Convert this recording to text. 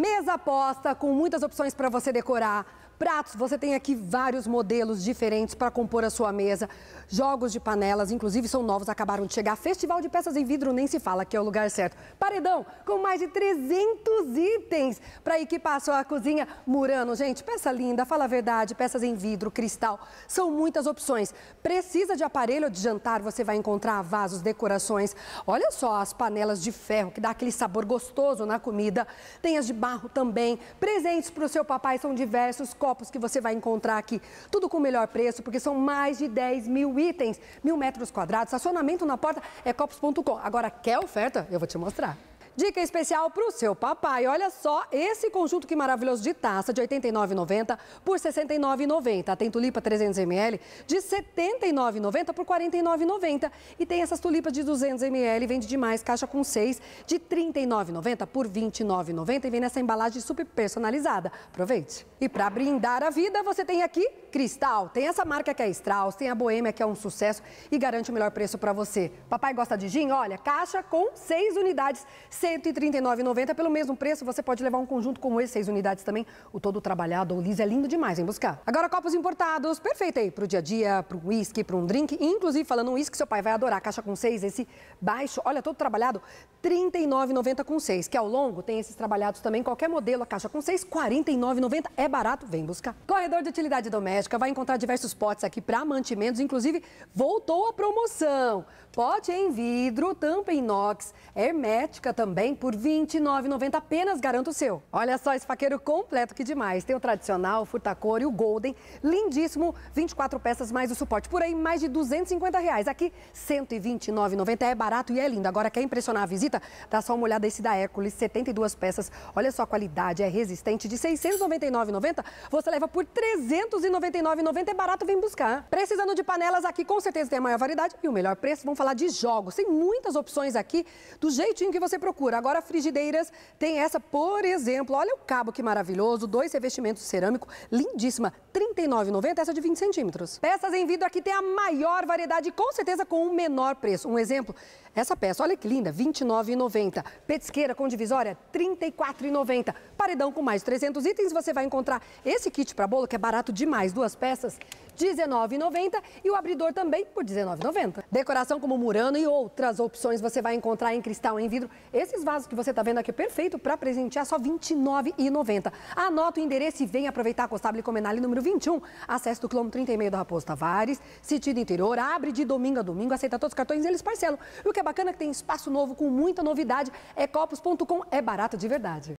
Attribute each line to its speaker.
Speaker 1: Mesa aposta com muitas opções para você decorar Pratos, você tem aqui vários modelos diferentes para compor a sua mesa. Jogos de panelas, inclusive são novos, acabaram de chegar. Festival de peças em vidro nem se fala, que é o lugar certo. Paredão com mais de 300 itens para equipar a sua cozinha. Murano, gente, peça linda, fala a verdade, peças em vidro, cristal, são muitas opções. Precisa de aparelho de jantar, você vai encontrar vasos, decorações. Olha só as panelas de ferro, que dá aquele sabor gostoso na comida. Tem as de barro também. Presentes para o seu papai são diversos copos que você vai encontrar aqui. Tudo com o melhor preço, porque são mais de 10 mil itens, mil metros quadrados, estacionamento na porta, é copos.com. Agora, quer oferta? Eu vou te mostrar. Dica especial para o seu papai. Olha só esse conjunto que maravilhoso de taça de R$ 89,90 por R$ 69,90. Tem tulipa 300ml de R$ 79,90 por R$ 49,90. E tem essas tulipas de 200ml, vende demais, caixa com 6, de R$ 39,90 por R$ 29,90. E vem nessa embalagem super personalizada. Aproveite. E para brindar a vida, você tem aqui Cristal. Tem essa marca que é Strauss, tem a Boêmia que é um sucesso e garante o melhor preço para você. Papai gosta de gin? Olha, caixa com 6 unidades, R$ 139,90. Pelo mesmo preço, você pode levar um conjunto como esse, seis unidades também. O todo trabalhado ou liso é lindo demais, hein, buscar. Agora, copos importados, perfeito aí pro dia a dia, pro uísque, pro um drink. inclusive, falando uísque, seu pai vai adorar. Caixa com seis, esse baixo, olha, todo trabalhado, R$ 39,90 com seis. Que ao longo tem esses trabalhados também, qualquer modelo, a caixa com seis, R$ 49,90. É barato, vem buscar. Corredor de utilidade doméstica, vai encontrar diversos potes aqui para mantimentos, inclusive voltou a promoção. Pote em vidro, tampa inox, hermética também também por R$ 29,90 apenas garanto o seu. Olha só esse faqueiro completo, que demais. Tem o tradicional, o furtacor e o golden. Lindíssimo, 24 peças mais o suporte. Por aí, mais de R$ 250. Reais. Aqui, R$ 129,90. É barato e é lindo. Agora, quer impressionar a visita? Dá só uma olhada esse da Hércules, 72 peças. Olha só a qualidade, é resistente. De R$ 699,90, você leva por R$ 399,90. É barato, vem buscar. Precisando de panelas, aqui com certeza tem a maior variedade e o melhor preço. Vamos falar de jogos. Tem muitas opções aqui, do jeitinho que você procura loucura. Agora, frigideiras tem essa, por exemplo. Olha o cabo que maravilhoso, dois revestimentos cerâmico, lindíssima, R$ 39,90, essa de 20 centímetros. Peças em vidro aqui tem a maior variedade, com certeza com o menor preço. Um exemplo, essa peça, olha que linda, R$ 29,90. Petisqueira com divisória, R$ 34,90. Paredão com mais 300 itens, você vai encontrar esse kit para bolo, que é barato demais, duas peças, 19,90 e o abridor também por 19,90. Decoração como murano e outras opções você vai encontrar em cristal, em vidro. Esses vasos que você está vendo aqui é perfeito para presentear só R$ 29,90. Anota o endereço e vem aproveitar a Costabile Comenale número 21. Acesso do quilômetro 30 e meio da Raposa Tavares, sentido interior, abre de domingo a domingo, aceita todos os cartões e eles parcelam. E o que é bacana é que tem espaço novo com muita novidade. É copos.com, é barato de verdade.